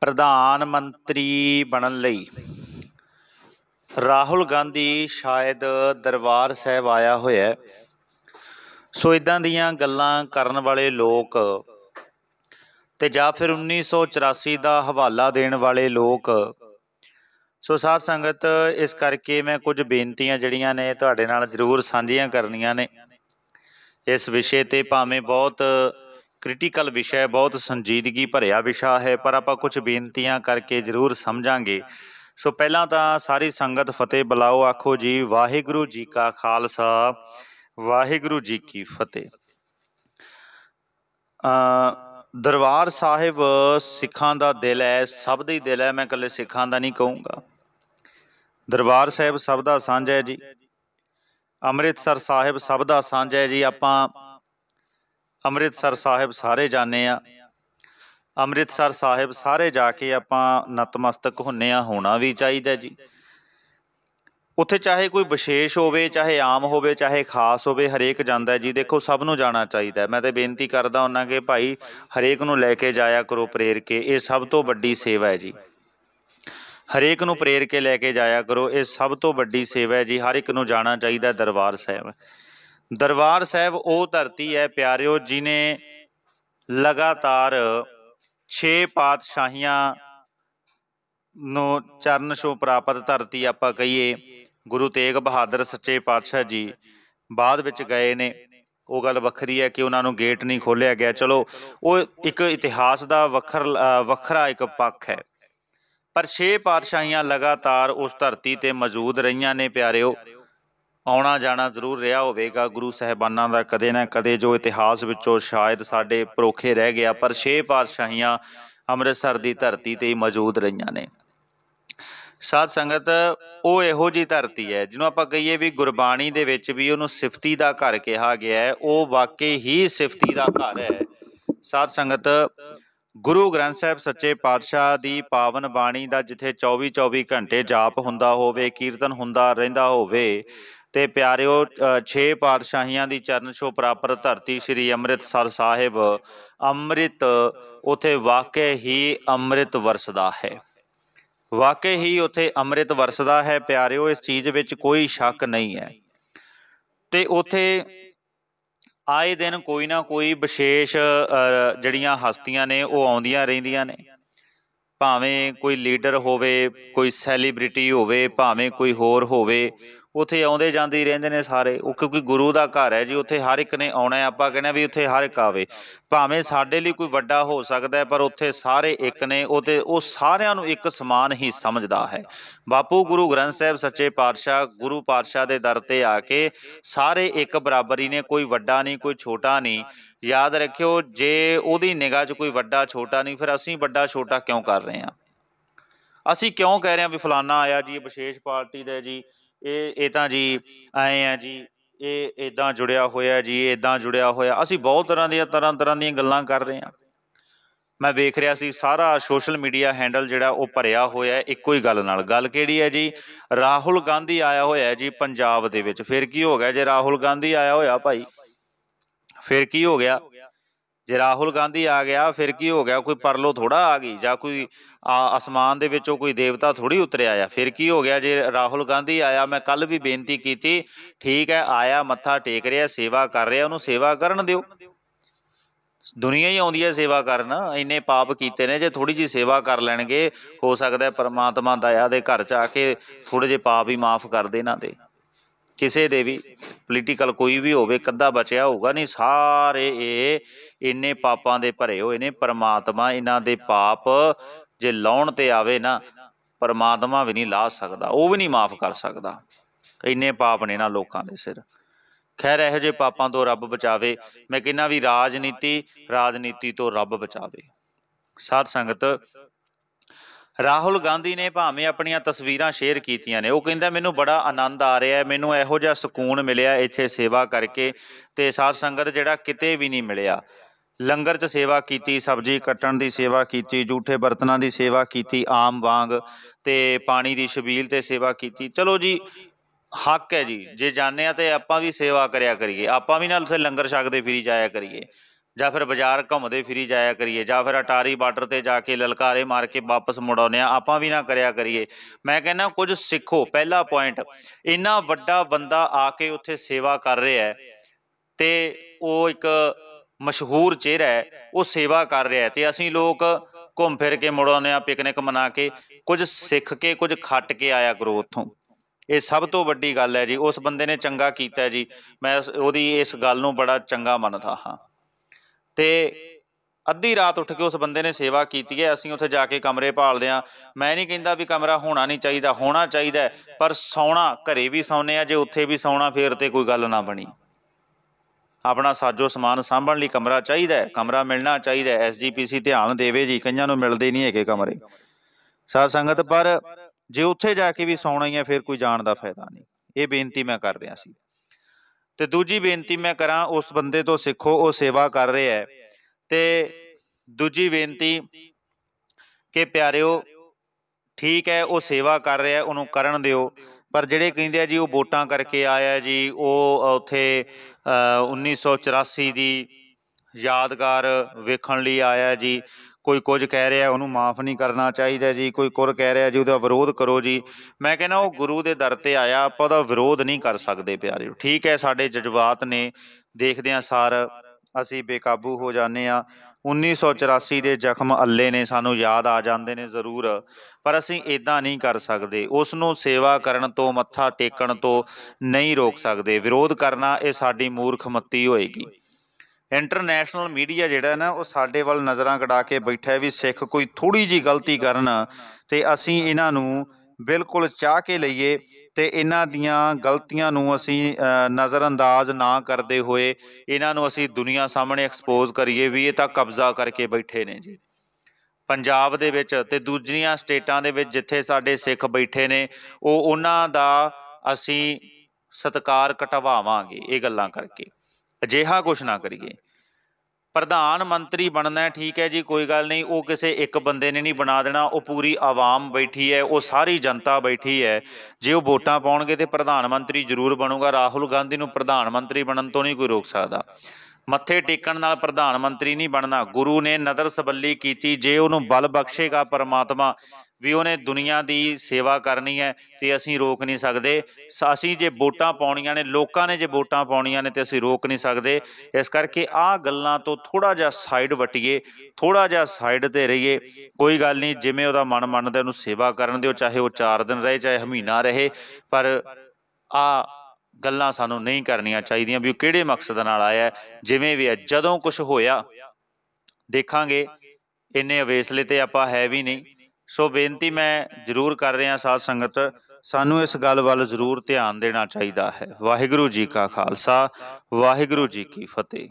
ਪ੍ਰਧਾਨ ਮੰਤਰੀ ਬਣਨ ਲਈ ਰਾਹੁਲ ਗਾਂਧੀ ਸ਼ਾਇਦ ਦਰਬਾਰ ਸਾਹਿਬ ਆਇਆ ਹੋਇਆ ਸੋ ਇਦਾਂ ਦੀਆਂ ਗੱਲਾਂ ਕਰਨ ਵਾਲੇ ਲੋਕ ਤੇ ਜਾਂ ਫਿਰ 1984 ਦਾ ਹਵਾਲਾ ਦੇਣ ਵਾਲੇ ਲੋਕ ਸੋ ਸਾਧ ਸੰਗਤ ਇਸ ਕਰਕੇ ਮੈਂ ਕੁਝ ਬੇਨਤੀਆਂ ਜਿਹੜੀਆਂ ਨੇ ਤੁਹਾਡੇ ਨਾਲ ਜ਼ਰੂਰ ਸਾਂਝੀਆਂ ਕਰਨੀਆਂ ਨੇ ਇਸ ਵਿਸ਼ੇ ਤੇ ਭਾਵੇਂ ਬਹੁਤ ਕ੍ਰਿਟੀਕਲ ਵਿਸ਼ਾ ਹੈ ਬਹੁਤ ਸੰਜੀਦਗੀ ਭਰਿਆ ਵਿਸ਼ਾ ਹੈ ਪਰ ਆਪਾਂ ਕੁਝ ਬੇਨਤੀਆਂ ਕਰਕੇ ਜ਼ਰੂਰ ਸਮਝਾਂਗੇ ਸੋ ਪਹਿਲਾਂ ਤਾਂ ਸਾਰੀ ਸੰਗਤ ਫਤਿਹ ਬਲਾਓ ਆਖੋ ਜੀ ਵਾਹਿਗੁਰੂ ਜੀ ਕਾ ਖਾਲਸਾ ਵਾਹਿਗੁਰੂ ਜੀ ਕੀ ਫਤਿਹ ਅ ਦਰਬਾਰ ਸਾਹਿਬ ਸਿੱਖਾਂ ਦਾ ਦਿਲ ਹੈ ਸਭ ਦਾ ਹੀ ਦਿਲ ਹੈ ਮੈਂ ਇਕੱਲੇ ਸਿੱਖਾਂ ਦਾ ਨਹੀਂ ਕਹੂੰਗਾ ਦਰਬਾਰ ਸਾਹਿਬ ਸਭ ਦਾ ਸਾਂਝਾ ਹੈ ਜੀ ਅੰਮ੍ਰਿਤਸਰ ਸਾਹਿਬ ਸਭ ਦਾ ਸਾਂਝਾ ਹੈ ਜੀ ਆਪਾਂ ਅੰਮ੍ਰਿਤਸਰ ਸਾਹਿਬ ਸਾਰੇ ਜਾਣੇ ਆ ਅੰਮ੍ਰਿਤਸਰ ਸਾਹਿਬ ਸਾਰੇ ਜਾ ਕੇ ਆਪਾਂ ਨਤਮਸਤਕ ਹੁੰਨੇ ਆ ਹੋਣਾ ਵੀ ਚਾਹੀਦਾ ਜੀ ਉੱਥੇ ਚਾਹੇ ਕੋਈ ਵਿਸ਼ੇਸ਼ ਹੋਵੇ ਚਾਹੇ ਆਮ ਹੋਵੇ ਚਾਹੇ ਖਾਸ ਹੋਵੇ ਹਰੇਕ ਜਾਂਦਾ ਜੀ ਦੇਖੋ ਸਭ ਨੂੰ ਜਾਣਾ ਚਾਹੀਦਾ ਮੈਂ ਤੇ ਬੇਨਤੀ ਕਰਦਾ ਉਹਨਾਂ ਕਿ ਭਾਈ ਹਰੇਕ ਨੂੰ ਲੈ ਕੇ ਜਾਇਆ ਕਰੋ ਪ੍ਰੇਰ ਕੇ ਇਹ ਸਭ ਤੋਂ ਵੱਡੀ ਸੇਵਾ ਹੈ ਜੀ ਹਰੇਕ ਨੂੰ ਪ੍ਰੇਰ ਕੇ ਲੈ ਕੇ ਜਾਇਆ ਕਰੋ ਇਹ ਸਭ ਤੋਂ ਵੱਡੀ ਸੇਵਾ ਹੈ ਜੀ ਹਰ ਇੱਕ ਨੂੰ ਜਾਣਾ ਚਾਹੀਦਾ ਦਰਬਾਰ ਸਾਹਿਬ ਦਰਬਾਰ ਸਾਹਿਬ ਉਹ ਧਰਤੀ ਹੈ ਪਿਆਰਿਓ ਜਿਨੇ ਲਗਾਤਾਰ 6 ਪਾਤਸ਼ਾਹੀਆਂ ਨੂੰ ਚਰਨ ਛੋ ਪ੍ਰਾਪਤ ਧਰਤੀ ਆਪਾਂ ਕਹੀਏ ਗੁਰੂ ਤੇਗ ਬਹਾਦਰ ਸੱਚੇ ਪਾਤਸ਼ਾਹ ਜੀ ਬਾਅਦ ਵਿੱਚ ਗਏ ਨੇ ਉਹ ਗੱਲ ਵੱਖਰੀ ਹੈ ਕਿ ਉਹਨਾਂ ਨੂੰ ਗੇਟ ਨਹੀਂ ਖੋਲਿਆ ਗਿਆ ਚਲੋ ਉਹ ਇੱਕ ਇਤਿਹਾਸ ਦਾ ਵੱਖਰ ਵੱਖਰਾ ਇੱਕ ਪੱਖ ਹੈ ਪਰ 6 ਪਾਤਸ਼ਾਹੀਆਂ ਲਗਾਤਾਰ ਉਸ ਧਰਤੀ ਤੇ ਮੌਜੂਦ ਰਹੀਆਂ ਨੇ ਪਿਆਰਿਓ ਆਉਣਾ ਜਾਣਾ ਜ਼ਰੂਰ ਰਿਹਾ ਹੋਵੇਗਾ ਗੁਰੂ ਸਹਿਬਾਨਾਂ ਦਾ ਕਦੇ ਨਾ ਕਦੇ ਜੋ ਇਤਿਹਾਸ ਵਿੱਚੋਂ ਸ਼ਾਇਦ ਸਾਡੇ ਪਰੋਖੇ ਰਹਿ ਗਿਆ ਪਰ ਛੇ ਪਾਤਸ਼ਾਹੀਆਂ ਅੰਮ੍ਰਿਤਸਰ ਦੀ ਧਰਤੀ ਤੇ ਮੌਜੂਦ ਰਹੀਆਂ ਨੇ ਸਾਧ ਸੰਗਤ ਉਹ ਇਹੋ ਜੀ ਧਰਤੀ ਹੈ ਜਿਹਨੂੰ ਆਪਾਂ ਕਹੀਏ ਵੀ ਗੁਰਬਾਣੀ ਦੇ ਵਿੱਚ ਵੀ ਉਹਨੂੰ ਸਿਫਤੀ ਦਾ ਘਰ ਕਿਹਾ ਗਿਆ ਹੈ ਉਹ ਵਾਕਈ ਹੀ ਸਿਫਤੀ ਦਾ ਘਰ ਹੈ ਸਾਧ ਸੰਗਤ ਗੁਰੂ ਗ੍ਰੰਥ ਸਾਹਿਬ ਸੱਚੇ ਪਾਤਸ਼ਾਹ ਦੀ ਪਾਵਨ ਬਾਣੀ ਦਾ ਜਿੱਥੇ 24-24 ਘੰਟੇ ਜਾਪ ਹੁੰਦਾ ਹੋਵੇ ਕੀਰਤਨ ਹੁੰਦਾ ਰਹਿੰਦਾ ਹੋਵੇ ਤੇ ਪਿਆਰਿਓ 6 ਪਾਤਸ਼ਾਹੀਆਂ ਦੀ ਚਰਨ ਛੋ ਪ੍ਰਾਪਤ ਧਰਤੀ ਸ੍ਰੀ ਅੰਮ੍ਰਿਤਸਰ ਸਾਹਿਬ ਅੰਮ੍ਰਿਤ ਉਥੇ ਵਾਕੇ ਹੀ ਅੰਮ੍ਰਿਤ ਵਰਸਦਾ ਹੈ ਵਾਕੇ ਹੀ ਉਥੇ ਅੰਮ੍ਰਿਤ ਵਰਸਦਾ ਹੈ ਪਿਆਰਿਓ ਇਸ ਚੀਜ਼ ਵਿੱਚ ਕੋਈ ਸ਼ੱਕ ਨਹੀਂ ਹੈ ਤੇ ਉਥੇ ਆਏ ਦਿਨ ਕੋਈ ਨਾ ਕੋਈ ਵਿਸ਼ੇਸ਼ ਜਿਹੜੀਆਂ ਹਸਤੀਆਂ ਨੇ ਉਹ ਆਉਂਦੀਆਂ ਰਹਿੰਦੀਆਂ ਨੇ ਭਾਵੇਂ ਕੋਈ ਲੀਡਰ ਹੋਵੇ ਕੋਈ ਸੈਲੀਬ੍ਰਿਟੀ ਹੋਵੇ ਭਾਵੇਂ ਕੋਈ ਹੋਰ ਹੋਵੇ ਉੱਥੇ ਆਉਂਦੇ ਜਾਂਦੇ ਹੀ ਰਹਿੰਦੇ ਨੇ ਸਾਰੇ ਉਹ ਕਿਉਂਕਿ ਗੁਰੂ ਦਾ ਘਰ ਹੈ ਜੀ ਉੱਥੇ ਹਰ ਇੱਕ ਨੇ ਆਉਣਾ ਹੈ ਆਪਾਂ ਕਹਿੰਦੇ ਵੀ ਉੱਥੇ ਹਰ ਇੱਕ ਆਵੇ ਭਾਵੇਂ ਸਾਡੇ ਲਈ ਕੋਈ ਵੱਡਾ ਹੋ ਸਕਦਾ ਹੈ ਪਰ ਉੱਥੇ ਸਾਰੇ ਇੱਕ ਨੇ ਤੇ ਉਹ ਸਾਰਿਆਂ ਨੂੰ ਇੱਕ ਸਮਾਨ ਹੀ ਸਮਝਦਾ ਹੈ ਬਾਪੂ ਗੁਰੂ ਗ੍ਰੰਥ ਸਾਹਿਬ ਸੱਚੇ ਪਾਤਸ਼ਾਹ ਗੁਰੂ ਪਾਤਸ਼ਾਹ ਦੇ ਦਰ ਤੇ ਆ ਕੇ ਸਾਰੇ ਇੱਕ ਬਰਾਬਰ ਹੀ ਨੇ ਕੋਈ ਵੱਡਾ ਨਹੀਂ ਕੋਈ ਛੋਟਾ ਨਹੀਂ ਯਾਦ ਰੱਖਿਓ ਜੇ ਉਹਦੀ ਨਿਗਾਹ 'ਚ ਕੋਈ ਵੱਡਾ ਛੋਟਾ ਨਹੀਂ ਫਿਰ ਅਸੀਂ ਵੱਡਾ ਛੋਟਾ ਕਿਉਂ ਕਰ ਰਹੇ ਹਾਂ ਅਸੀਂ ਕਿਉਂ ਕਹਿ ਰਹੇ ਹਾਂ ਵੀ ਫਲਾਨਾ ਆਇਆ ਜੀ ਇਹ ਵਿਸ਼ੇਸ਼ ਪਾਰਟੀ ਦਾ ਜੀ ਇਹ ਇਹ ਤਾਂ ਜੀ ਆਏ ਆ ਜੀ ਇਹ ਇਦਾਂ ਜੁੜਿਆ ਹੋਇਆ ਜੀ ਇਦਾਂ ਜੁੜਿਆ ਹੋਇਆ ਅਸੀਂ ਬਹੁਤ ਤਰ੍ਹਾਂ ਦੀਆਂ ਤਰ੍ਹਾਂ ਤਰ੍ਹਾਂ ਦੀਆਂ ਗੱਲਾਂ ਕਰ ਰਹੇ ਹਾਂ ਮੈਂ ਵੇਖ ਰਿਹਾ ਸੀ ਸਾਰਾ ਸੋਸ਼ਲ ਮੀਡੀਆ ਹੈਂਡਲ ਜਿਹੜਾ ਉਹ ਭਰਿਆ ਹੋਇਆ ਇੱਕੋ ਹੀ ਗੱਲ ਨਾਲ ਗੱਲ ਕਿਹੜੀ ਹੈ ਜੀ ਰਾਹੁਲ ਗਾਂਧੀ ਆਇਆ ਹੋਇਆ ਜੀ ਪੰਜਾਬ ਦੇ ਵਿੱਚ ਫਿਰ ਕੀ ਹੋ ਗਿਆ ਜੇ ਰਾਹੁਲ ਗਾਂਧੀ ਆਇਆ ਹੋਇਆ ਭਾਈ ਫਿਰ ਕੀ ਹੋ ਗਿਆ ਜੇ ਰਾਹੁਲ ਗਾਂਧੀ ਆ ਗਿਆ ਫਿਰ ਕੀ ਹੋ ਗਿਆ ਕੋਈ ਪਰਲੋ ਥੋੜਾ ਆ ਗਈ ਜਾਂ ਕੋਈ ਅਸਮਾਨ ਦੇ ਵਿੱਚੋਂ ਕੋਈ ਦੇਵਤਾ ਥੋੜੀ ਉਤਰਿਆ ਆ ਫਿਰ ਕੀ ਹੋ ਗਿਆ ਜੇ ਰਾਹੁਲ ਗਾਂਧੀ ਆਇਆ ਮੈਂ ਕੱਲ ਵੀ ਬੇਨਤੀ ਕੀਤੀ ਠੀਕ ਹੈ ਆਇਆ ਮੱਥਾ ਟੇਕ ਰਿਹਾ ਸੇਵਾ ਕਰ ਰਿਹਾ ਉਹਨੂੰ ਸੇਵਾ ਕਰਨ ਦਿਓ ਦੁਨੀਆ ਹੀ ਆਉਂਦੀ ਹੈ ਸੇਵਾ ਕਰਨ ਇੰਨੇ ਪਾਪ ਕੀਤੇ ਨੇ ਜੇ ਥੋੜੀ ਜੀ ਸੇਵਾ ਕਰ ਲੈਣਗੇ ਹੋ ਸਕਦਾ ਹੈ ਪਰਮਾਤਮਾ ਦਇਆ ਦੇ ਘਰ ਚ ਆ ਕੇ ਥੋੜੇ ਜੇ ਪਾਪ ਹੀ ਮਾਫ ਕਰ ਦੇ ਇਹਨਾਂ ਦੇ ਕਿਸੇ ਦੇ ਵੀ ਪੋਲੀਟੀਕਲ ਕੋਈ ਵੀ ਹੋਵੇ ਕੱਦਾ ਬਚਿਆ ਹੋਊਗਾ ਨਹੀਂ ਸਾਰੇ ਇਹ ਇੰਨੇ ਪਾਪਾਂ ਦੇ ਭਰੇ ਹੋਏ ਨੇ ਪਰਮਾਤਮਾ ਇਹਨਾਂ ਦੇ ਪਾਪ ਜੇ ਲਾਉਣ ਤੇ ਆਵੇ ਨਾ ਪਰਮਾਤਮਾ ਵੀ ਨਹੀਂ ਲਾ ਸਕਦਾ ਉਹ ਵੀ ਨਹੀਂ ਮਾਫ ਕਰ ਸਕਦਾ ਇੰਨੇ ਪਾਪ ਨੇ ਨਾ ਲੋਕਾਂ ਦੇ ਸਿਰ ਖੈਰ ਇਹੋ ਜਿਹੇ ਪਾਪਾਂ ਤੋਂ ਰੱਬ ਬਚਾਵੇ ਮੈਂ ਕਿੰਨਾ ਵੀ ਰਾਜਨੀਤੀ ਰਾਜਨੀਤੀ ਤੋਂ ਰੱਬ ਬਚਾਵੇ ਸਾਧ ਸੰਗਤ ਰਾਹੁਲ ਗਾਂਧੀ ਨੇ ਭਾਵੇਂ ਆਪਣੀਆਂ ਤਸਵੀਰਾਂ ਸ਼ੇਅਰ ਕੀਤੀਆਂ ਨੇ ਉਹ ਕਹਿੰਦਾ ਮੈਨੂੰ ਬੜਾ ਆਨੰਦ ਆ ਰਿਹਾ ਹੈ ਮੈਨੂੰ ਇਹੋ ਜਿਹਾ ਸਕੂਨ ਮਿਲਿਆ ਇੱਥੇ ਸੇਵਾ ਕਰਕੇ ਤੇ ਸਾਧ ਸੰਗਤ ਜਿਹੜਾ ਕਿਤੇ ਵੀ ਨਹੀਂ ਮਿਲਿਆ ਲੰਗਰ 'ਚ ਸੇਵਾ ਕੀਤੀ ਸਬਜ਼ੀ ਕੱਟਣ ਦੀ ਸੇਵਾ ਕੀਤੀ ਝੂਠੇ ਬਰਤਨਾਂ ਦੀ ਸੇਵਾ ਕੀਤੀ ਆਮ ਵਾਂਗ ਤੇ ਪਾਣੀ ਦੀ ਛਬੀਲ ਤੇ ਸੇਵਾ ਕੀਤੀ ਚਲੋ ਜੀ ਹੱਕ ਹੈ ਜੀ ਜੇ ਜਾਣਿਆ ਤੇ ਆਪਾਂ ਵੀ ਸੇਵਾ ਕਰਿਆ ਕਰੀਏ ਆਪਾਂ ਵੀ ਨਾਲ ਉੱਥੇ ਲੰਗਰ ਛਕਦੇ ਫਿਰੀ ਜਾਇਆ ਕਰੀਏ ਜਾਂ ਫਿਰ ਬਾਜ਼ਾਰ ਘੁੰਮਦੇ ਫਿਰੀ ਜਾਇਆ ਕਰੀਏ ਜਾਂ ਫਿਰ ਅਟਾਰੀ ਬਾਰਡਰ ਤੇ ਜਾ ਕੇ ਲਲਕਾਰੇ ਮਾਰ ਕੇ ਵਾਪਸ ਮੁੜਾਉਨੇ ਆ ਆਪਾਂ ਵੀ ਨਾ ਕਰਿਆ ਕਰੀਏ ਮੈਂ ਕਹਿੰਦਾ ਕੁਝ ਸਿੱਖੋ ਪਹਿਲਾ ਪੁਆਇੰਟ ਇੰਨਾ ਵੱਡਾ ਬੰਦਾ ਆ ਕੇ ਉੱਥੇ ਸੇਵਾ ਕਰ ਰਿਹਾ ਹੈ ਤੇ ਉਹ ਇੱਕ ਮਸ਼ਹੂਰ ਚਿਹਰਾ ਹੈ ਉਹ ਸੇਵਾ ਕਰ ਰਿਹਾ ਹੈ ਤੇ ਅਸੀਂ ਲੋਕ ਘੁੰਮ ਫਿਰ ਕੇ ਮੁੜਾਉਨੇ ਆ ਪਿਕਨਿਕ ਮਨਾ ਕੇ ਕੁਝ ਸਿੱਖ ਕੇ ਕੁਝ ਖੱਟ ਕੇ ਆਇਆ ਕਰੋ ਉੱਥੋਂ ਇਹ ਸਭ ਤੋਂ ਵੱਡੀ ਗੱਲ ਹੈ ਜੀ ਉਸ ਬੰਦੇ ਨੇ ਚੰਗਾ ਕੀਤਾ ਜੀ ਮੈਂ ਉਹਦੀ ਇਸ ਗੱਲ ਨੂੰ ਬੜਾ ਚੰਗਾ ਮੰਨਦਾ ਹਾਂ ਤੇ ਅੱਧੀ ਰਾਤ ਉੱਠ ਕੇ ਉਸ ਬੰਦੇ ਨੇ ਸੇਵਾ ਕੀਤੀ ਹੈ ਅਸੀਂ ਉੱਥੇ ਜਾ ਕੇ ਕਮਰੇ ਭਾਲਦੇ ਆ ਮੈਂ ਨਹੀਂ ਕਹਿੰਦਾ ਵੀ ਕਮਰਾ ਹੋਣਾ ਨਹੀਂ ਚਾਹੀਦਾ ਹੋਣਾ ਚਾਹੀਦਾ ਪਰ ਸੌਣਾ ਘਰੇ ਵੀ ਸੌਣੇ ਆ ਜੇ ਉੱਥੇ ਵੀ ਸੌਣਾ ਫੇਰ ਤੇ ਕੋਈ ਗੱਲ ਨਾ ਬਣੀ ਆਪਣਾ ਸਾਜੋ ਸਮਾਨ ਸਾਂਭਣ ਲਈ ਕਮਰਾ ਚਾਹੀਦਾ ਕਮਰਾ ਮਿਲਣਾ ਚਾਹੀਦਾ ਐਸਜੀਪੀਸੀ ਧਿਆਨ ਦੇਵੇ ਜੀ ਕਈਆਂ ਨੂੰ ਮਿਲਦੇ ਨਹੀਂ ਹੈਗੇ ਕਮਰੇ ਸਾਧ ਸੰਗਤ ਪਰ ਜੇ ਉੱਥੇ ਜਾ ਕੇ ਵੀ ਸੌਣਾ ਹੀ ਆ ਫਿਰ ਕੋਈ ਜਾਣ ਦਾ ਫਾਇਦਾ ਨਹੀਂ ਇਹ ਬੇਨਤੀ ਮੈਂ ਕਰ ਰਿਹਾ ਸੀ ਤੇ ਦੂਜੀ ਬੇਨਤੀ ਮੈਂ ਕਰਾਂ ਉਸ ਬੰਦੇ ਤੋਂ ਸਿੱਖੋ ਉਹ ਸੇਵਾ ਕਰ ਰਿਹਾ ਹੈ ਤੇ ਦੂਜੀ ਬੇਨਤੀ ਕਿ ਪਿਆਰਿਓ ਠੀਕ ਹੈ ਉਹ ਸੇਵਾ ਕਰ ਰਿਹਾ ਉਹਨੂੰ ਕਰਨ ਦਿਓ ਪਰ ਜਿਹੜੇ ਕਹਿੰਦੇ ਆ ਜੀ ਉਹ ਵੋਟਾਂ ਕਰਕੇ ਆਇਆ ਜੀ ਉਹ ਉੱਥੇ 1984 ਦੀ ਯਾਦਗਾਰ ਵੇਖਣ ਲਈ ਆਇਆ ਜੀ ਕੋਈ ਕੁਝ ਕਹਿ ਰਿਹਾ ਉਹਨੂੰ ਮਾਫ ਨਹੀਂ ਕਰਨਾ ਚਾਹੀਦਾ ਜੀ ਕੋਈ ਕੁਰ ਕਹਿ ਰਿਹਾ ਜੀ ਉਹਦਾ ਵਿਰੋਧ ਕਰੋ ਜੀ ਮੈਂ ਕਹਿੰਦਾ ਉਹ ਗੁਰੂ ਦੇ ਦਰ ਤੇ ਆਇਆ ਆਪਾਂ ਉਹਦਾ ਵਿਰੋਧ ਨਹੀਂ ਕਰ ਸਕਦੇ ਪਿਆਰੇ ਠੀਕ ਹੈ ਸਾਡੇ ਜਜ਼ਬਾਤ ਨੇ ਦੇਖਦੇ ਆ ਸਾਰ ਅਸੀਂ ਬੇਕਾਬੂ ਹੋ ਜਾਂਦੇ ਆ 1984 ਦੇ ਜ਼ਖਮ ਅੱਲੇ ਨੇ ਸਾਨੂੰ ਯਾਦ ਆ ਜਾਂਦੇ ਨੇ ਜ਼ਰੂਰ ਪਰ ਅਸੀਂ ਇਦਾਂ ਨਹੀਂ ਕਰ ਸਕਦੇ ਉਸ ਨੂੰ ਸੇਵਾ ਕਰਨ ਤੋਂ ਮੱਥਾ ਟੇਕਣ ਤੋਂ ਨਹੀਂ ਰੋਕ ਸਕਦੇ ਵਿਰੋਧ ਕਰਨਾ ਇਹ ਸਾਡੀ ਮੂਰਖ ਮੱਤੀ ਹੋਏਗੀ ਇੰਟਰਨੈਸ਼ਨਲ ਮੀਡੀਆ ਜਿਹੜਾ ਨਾ ਉਹ ਸਾਡੇ ਵੱਲ ਨਜ਼ਰਾਂ ਗੜਾ ਕੇ ਬੈਠਾ ਵੀ ਸਿੱਖ ਕੋਈ ਥੋੜੀ ਜੀ ਗਲਤੀ ਕਰਨ ਤੇ ਅਸੀਂ ਇਹਨਾਂ ਨੂੰ ਬਿਲਕੁਲ ਚਾਹ ਕੇ ਲਈਏ ਤੇ ਇਹਨਾਂ ਦੀਆਂ ਗਲਤੀਆਂ ਨੂੰ ਅਸੀਂ ਨਜ਼ਰਅੰਦਾਜ਼ ਨਾ ਕਰਦੇ ਹੋਏ ਇਹਨਾਂ ਨੂੰ ਅਸੀਂ ਦੁਨੀਆ ਸਾਹਮਣੇ ਐਕਸਪੋਜ਼ ਕਰੀਏ ਵੀ ਇਹ ਤਾਂ ਕਬਜ਼ਾ ਕਰਕੇ ਬੈਠੇ ਨੇ ਜੀ ਪੰਜਾਬ ਦੇ ਵਿੱਚ ਤੇ ਦੂਜੀਆਂ ਸਟੇਟਾਂ ਦੇ ਵਿੱਚ ਜਿੱਥੇ ਸਾਡੇ ਸਿੱਖ ਬੈਠੇ ਨੇ ਉਹ ਉਹਨਾਂ ਦਾ ਅਸੀਂ ਸਤਕਾਰ ਕਟਵਾਵਾਂਗੇ ਇਹ ਗੱਲਾਂ ਕਰਕੇ ਅਜਿਹਾ ਕੁਝ ਨਾ ਕਰੀਏ ਪ੍ਰਧਾਨ ਮੰਤਰੀ ਬਣਨਾ ਠੀਕ ਹੈ ਜੀ ਕੋਈ ਗੱਲ ਨਹੀਂ ਉਹ ਕਿਸੇ ਇੱਕ ਬੰਦੇ ਨੇ ਨਹੀਂ ਬਣਾ ਦੇਣਾ ਉਹ ਪੂਰੀ ਆਵਾਮ ਬੈਠੀ ਹੈ ਉਹ ਸਾਰੀ ਜਨਤਾ ਬੈਠੀ ਹੈ ਜੇ ਉਹ ਵੋਟਾਂ ਪਾਉਣਗੇ ਤੇ ਪ੍ਰਧਾਨ ਮੰਤਰੀ ਜ਼ਰੂਰ ਬਣੂਗਾ ਰਾਹੁਲ ਗਾਂਧੀ ਨੂੰ ਪ੍ਰਧਾਨ ਮੰਤਰੀ ਬਣਨ ਤੋਂ ਨਹੀਂ ਕੋਈ ਰੋਕ ਸਕਦਾ ਮੱਥੇ ਟੇਕਣ ਨਾਲ ਪ੍ਰਧਾਨ ਮੰਤਰੀ ਨਹੀਂ ਬਣਨਾ ਗੁਰੂ ਨੇ ਨਦਰ ਸਬੱਲੀ ਕੀਤੀ ਜੇ ਉਹਨੂੰ ਬਲ ਬਖਸ਼ੇਗਾ ਪਰਮਾਤਮਾ ਵੀ ਉਹਨੇ ਦੁਨੀਆ ਦੀ ਸੇਵਾ ਕਰਨੀ ਹੈ ਤੇ ਅਸੀਂ ਰੋਕ ਨਹੀਂ ਸਕਦੇ ਅਸੀਂ ਜੇ ਵੋਟਾਂ ਪਾਉਣੀਆਂ ਨੇ ਲੋਕਾਂ ਨੇ ਜੇ ਵੋਟਾਂ ਪਾਉਣੀਆਂ ਨੇ ਤੇ ਅਸੀਂ ਰੋਕ ਨਹੀਂ ਸਕਦੇ ਇਸ ਕਰਕੇ ਆਹ ਗੱਲਾਂ ਤੋਂ ਥੋੜਾ ਜਿਹਾ ਸਾਈਡ ਵਟਿਏ ਥੋੜਾ ਜਿਹਾ ਸਾਈਡ ਤੇ ਰਹੀਏ ਕੋਈ ਗੱਲ ਨਹੀਂ ਜਿਵੇਂ ਉਹਦਾ ਮਨ ਮੰਨਦਾ ਉਹਨੂੰ ਸੇਵਾ ਕਰਨ ਦਿਓ ਚਾਹੇ ਉਹ 4 ਦਿਨ ਰਹੇ ਚਾਹੇ ਮਹੀਨਾ ਰਹੇ ਪਰ ਆ ਗੱਲਾਂ ਸਾਨੂੰ ਨਹੀਂ ਕਰਨੀਆਂ ਚਾਹੀਦੀਆਂ ਵੀ ਉਹ ਕਿਹੜੇ ਮਕਸਦ ਨਾਲ ਆਇਆ ਜਿਵੇਂ ਵੀ ਹੈ ਜਦੋਂ ਕੁਝ ਹੋਇਆ ਦੇਖਾਂਗੇ ਇੰਨੇ ਅਵੇਸਲੇ ਤੇ ਆਪਾਂ ਹੈ ਵੀ ਨਹੀਂ ਸੋ ਬੇਨਤੀ ਮੈਂ ਜ਼ਰੂਰ ਕਰ ਰਿਹਾ ਸਾਧ ਸੰਗਤ ਸਾਨੂੰ ਇਸ ਗੱਲ ਵੱਲ ਜ਼ਰੂਰ ਧਿਆਨ ਦੇਣਾ ਚਾਹੀਦਾ ਹੈ ਵਾਹਿਗੁਰੂ ਜੀ ਕਾ ਖਾਲਸਾ ਵਾਹਿਗੁਰੂ ਜੀ ਕੀ ਫਤਿਹ